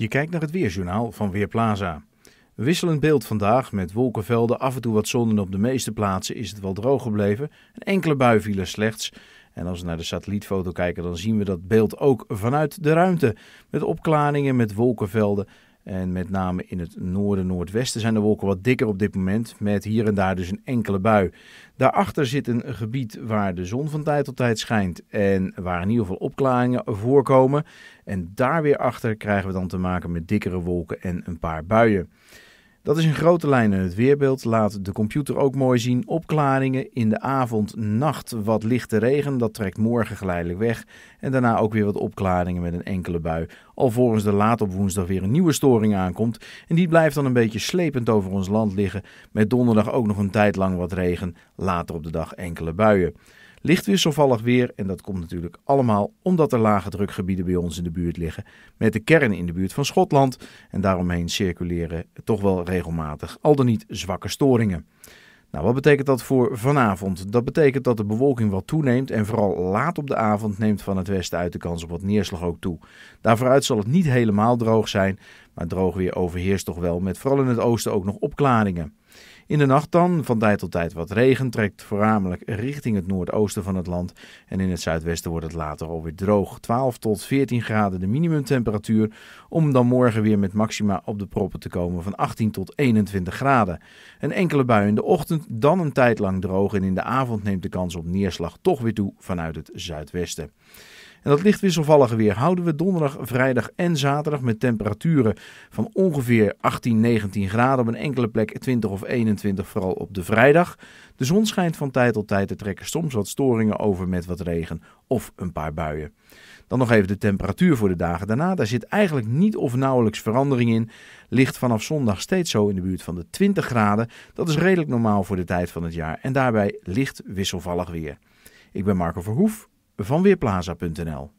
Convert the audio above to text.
Je kijkt naar het weerjournaal van Weerplaza. Wisselend beeld vandaag met wolkenvelden, af en toe wat zon en op de meeste plaatsen is het wel droog gebleven. en enkele bui viel er slechts. En als we naar de satellietfoto kijken, dan zien we dat beeld ook vanuit de ruimte. Met opklaringen, met wolkenvelden en met name in het noorden, noordwesten zijn de wolken wat dikker op dit moment, met hier en daar dus een enkele bui. Daarachter zit een gebied waar de zon van tijd tot tijd schijnt en waar in ieder geval opklaringen voorkomen. En daar weer achter krijgen we dan te maken met dikkere wolken en een paar buien. Dat is in grote lijnen het weerbeeld. Laat de computer ook mooi zien. Opklaringen in de avond, nacht wat lichte regen. Dat trekt morgen geleidelijk weg. En daarna ook weer wat opklaringen met een enkele bui. Alvorens de laat op woensdag weer een nieuwe storing aankomt. En die blijft dan een beetje slepend over ons land liggen. Met donderdag ook nog een tijd lang wat regen. Later op de dag enkele buien. Licht wisselvallig weer en dat komt natuurlijk allemaal omdat er lage drukgebieden bij ons in de buurt liggen. Met de kern in de buurt van Schotland en daaromheen circuleren toch wel regelmatig al dan niet zwakke storingen. Nou, wat betekent dat voor vanavond? Dat betekent dat de bewolking wat toeneemt en vooral laat op de avond neemt van het westen uit de kans op wat neerslag ook toe. Daarvooruit zal het niet helemaal droog zijn, maar droog weer overheerst toch wel met vooral in het oosten ook nog opklaringen. In de nacht dan, van tijd tot tijd wat regen, trekt voornamelijk richting het noordoosten van het land. En in het zuidwesten wordt het later alweer droog. 12 tot 14 graden de minimumtemperatuur, om dan morgen weer met maxima op de proppen te komen van 18 tot 21 graden. Een enkele bui in de ochtend, dan een tijd lang droog en in de avond neemt de kans op neerslag toch weer toe vanuit het zuidwesten. En dat lichtwisselvallige weer houden we donderdag, vrijdag en zaterdag met temperaturen van ongeveer 18, 19 graden. Op een enkele plek 20 of 21, vooral op de vrijdag. De zon schijnt van tijd tot tijd. Er trekken soms wat storingen over met wat regen of een paar buien. Dan nog even de temperatuur voor de dagen daarna. Daar zit eigenlijk niet of nauwelijks verandering in. Ligt vanaf zondag steeds zo in de buurt van de 20 graden. Dat is redelijk normaal voor de tijd van het jaar. En daarbij licht wisselvallig weer. Ik ben Marco Verhoef van Weerplaza.nl